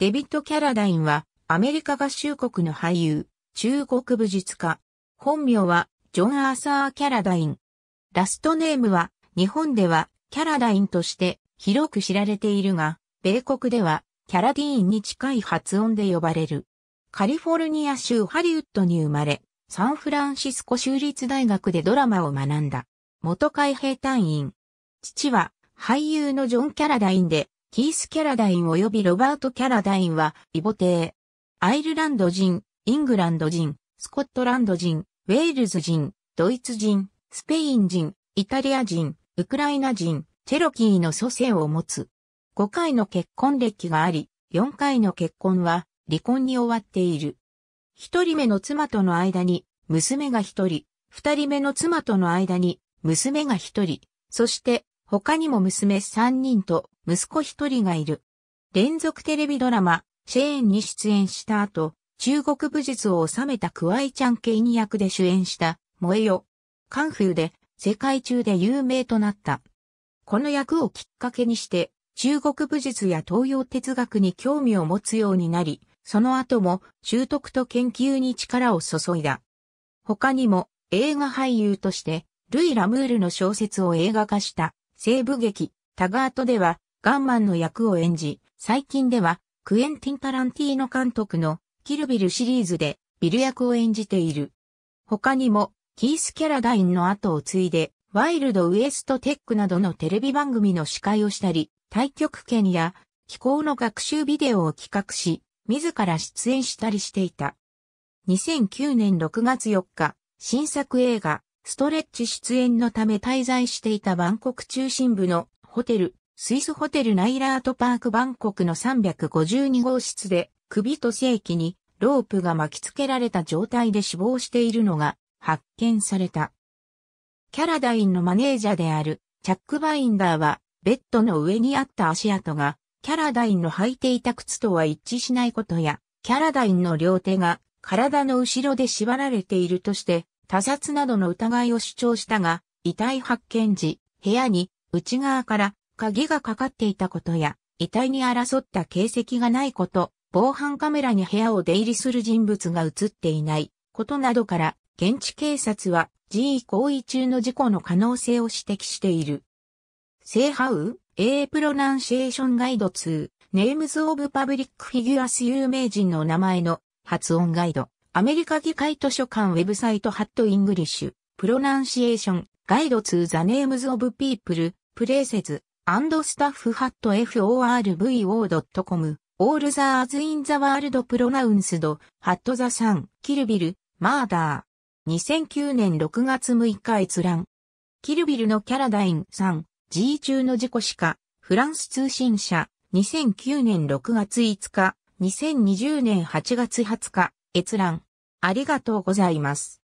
デビッド・キャラダインは、アメリカ合衆国の俳優、中国武術家。本名は、ジョン・アーサー・キャラダイン。ラストネームは、日本では、キャラダインとして、広く知られているが、米国では、キャラディーンに近い発音で呼ばれる。カリフォルニア州ハリウッドに生まれ、サンフランシスコ州立大学でドラマを学んだ。元海兵隊員。父は俳優のジョン・キャラダインで、キース・キャラダイン及びロバート・キャラダインは、イボ帝。アイルランド人、イングランド人、スコットランド人、ウェールズ人、ドイツ人、スペイン人、イタリア人、ウクライナ人、チェロキーの祖先を持つ。5回の結婚歴があり、4回の結婚は離婚に終わっている。1人目の妻との間に娘が1人、2人目の妻との間に娘が1人、そして他にも娘3人と息子1人がいる。連続テレビドラマ、シェーンに出演した後、中国武術を収めたクワイちゃん系に役で主演した、萌えよ。カンフーで、世界中で有名となった。この役をきっかけにして、中国武術や東洋哲学に興味を持つようになり、その後も習得と研究に力を注いだ。他にも映画俳優として、ルイ・ラムールの小説を映画化した西部劇、タガートでは、ガンマンの役を演じ、最近では、クエンティン・タランティーノ監督の、キルビルシリーズで、ビル役を演じている。他にも、キース・キャラダインの後を継いで、ワイルド・ウエスト・テックなどのテレビ番組の司会をしたり、対局権や、気候の学習ビデオを企画し、自ら出演したりしていた。2009年6月4日、新作映画、ストレッチ出演のため滞在していたバンコク中心部のホテル、スイスホテルナイラートパークバンコクの352号室で首と正規にロープが巻き付けられた状態で死亡しているのが発見された。キャラダインのマネージャーであるチャックバインダーはベッドの上にあった足跡がキャラダインの履いていた靴とは一致しないことやキャラダインの両手が体の後ろで縛られているとして他殺などの疑いを主張したが、遺体発見時、部屋に内側から鍵がかかっていたことや、遺体に争った形跡がないこと、防犯カメラに部屋を出入りする人物が映っていないことなどから、現地警察は人為行為中の事故の可能性を指摘している。性ハウ A プロナンシエーションガイド2ネームズオブパブリックフィギュアス有名人の名前の発音ガイド。アメリカ議会図書館ウェブサイトハットイングリッシュ、プロナンシエーション、ガイドツーザネームズオブピープル、プレイセズ、アンドスタッフハット forvo.com、オールザーズインザワールドプロナウンスド、ハットザサン、キルビル、マーダー。2009年6月6日閲覧。キルビルのキャラダインさん、G 中の事故しか、フランス通信社、2009年6月5日、2020年8月20日、閲覧。ありがとうございます。